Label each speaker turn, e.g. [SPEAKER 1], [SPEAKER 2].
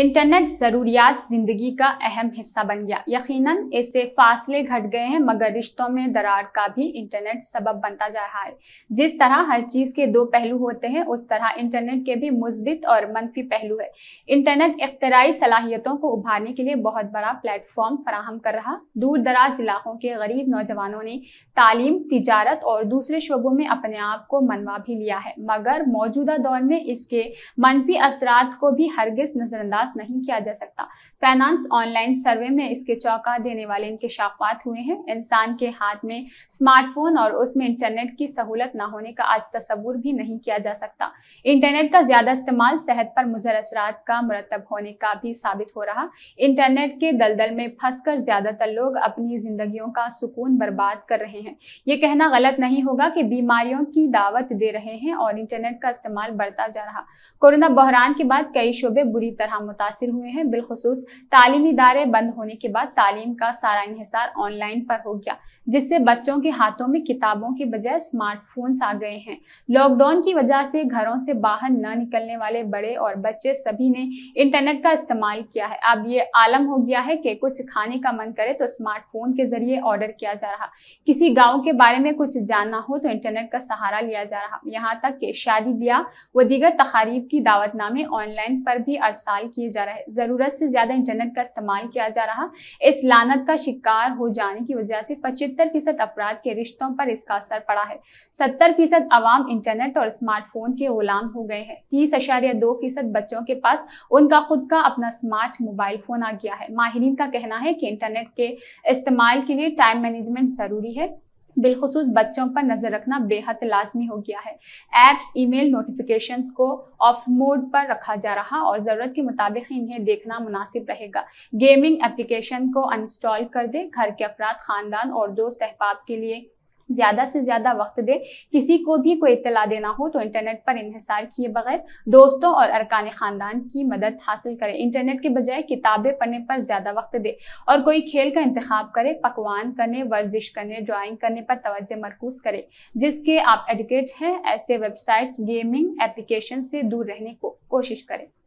[SPEAKER 1] internet ज़रूरियात ज़िंदगी का अहम हिस्सा बन गया यकीनन इससे फासले घट गए हैं मगर रिश्तों में दरार का भी इंटरनेट सबब बनता जा रहा है जिस तरह हर चीज़ के दो पहलू होते हैं उस तरह इंटरनेट के भी मुस्बित और मनफी पहलू है इंटरनेट इख्तराई सलाहियतों को उभारने के लिए बहुत बड़ा प्लेटफॉर्म फराहम कर रहा दूर दराज इलाकों के गरीब नौजवानों ने तालीम तजारत और दूसरे शोबों में अपने आप को मनवा भी लिया है मगर मौजूदा दौर में इसके मनफी असरात को भी हरगज नज़रअंदाज बर्दाश्त नहीं किया जा सकता फाइनेंस ऑनलाइन सर्वे में इसके चौका देने वाले इंकशाफात हुए हैं इंसान के हाथ में स्मार्टफोन और उसमें इंटरनेट की सहूलत ना होने का आज तस्वूर भी नहीं किया जा सकता इंटरनेट का ज्यादा इस्तेमाल सेहत पर मुजर असरा का मरतब होने का भी साबित हो रहा इंटरनेट के दलदल में फंसकर ज्यादातर लोग अपनी जिंदगियों का सुकून बर्बाद कर रहे हैं ये कहना गलत नहीं होगा कि बीमारियों की दावत दे रहे हैं और इंटरनेट का इस्तेमाल बढ़ता जा रहा कोरोना बहरान के बाद कई शोबे बुरी तरह मुतासर हुए हैं बिलखसूस तालीमी इदारे बंद होने के बाद तालीम का सारा इहिसार ऑनलाइन पर हो गया जिससे बच्चों के हाथों में किताबों के बजाय स्मार्टफोन्स आ गए हैं लॉकडाउन की वजह से घरों से बाहर न निकलने वाले बड़े और बच्चे सभी ने इंटरनेट का इस्तेमाल किया है अब ये आलम हो गया है कि कुछ खाने का मन करे तो स्मार्टफोन के जरिए ऑर्डर किया जा रहा किसी गाँव के बारे में कुछ जानना हो तो इंटरनेट का सहारा लिया जा रहा यहाँ तक के शादी ब्याह व दीगर तकारीब की दावतनामे ऑनलाइन पर भी अरसाल किए किए जा रहे हैं ज़रूरत से ज़्यादा इंटरनेट का इस्तेमाल किया जा रहा इस लानत का शिकार हो जाने की वजह से पचहत्तर फीसद अपराध के रिश्तों पर इसका असर पड़ा है सत्तर फीसद आवाम इंटरनेट और स्मार्टफोन के गुलाम हो गए हैं तीस अशारिया दो फीसद बच्चों के पास उनका खुद का अपना स्मार्ट मोबाइल फ़ोन आ गया है माहरीन का कहना है कि इंटरनेट के इस्तेमाल के लिए टाइम मैनेजमेंट ज़रूरी है बिलखसूस बच्चों पर नजर रखना बेहद लाजमी हो गया है ऐप्स ईमेल नोटिफिकेशंस को ऑफ मोड पर रखा जा रहा और ज़रूरत के मुताबिक इन्हें देखना मुनासिब रहेगा गेमिंग एप्लीकेशन को अनस्टॉल कर दे घर के अफराद खानदान और दोस्त अहबाब के लिए ज्यादा से ज्यादा वक्त दें किसी को भी कोई इतला देना हो तो इंटरनेट पर इंसार किए बगैर दोस्तों और अरकान खानदान की मदद हासिल करें इंटरनेट के बजाय किताबें पढ़ने पर ज्यादा वक्त दे और कोई खेल का इंतजाम करें पकवान करने वर्जिश करने ड्राइंग करने पर तोज्जो मरकूज करें जिसके आप एडिकेट हैं ऐसे वेबसाइट्स गेमिंग एप्लीकेशन से दूर रहने को कोशिश करें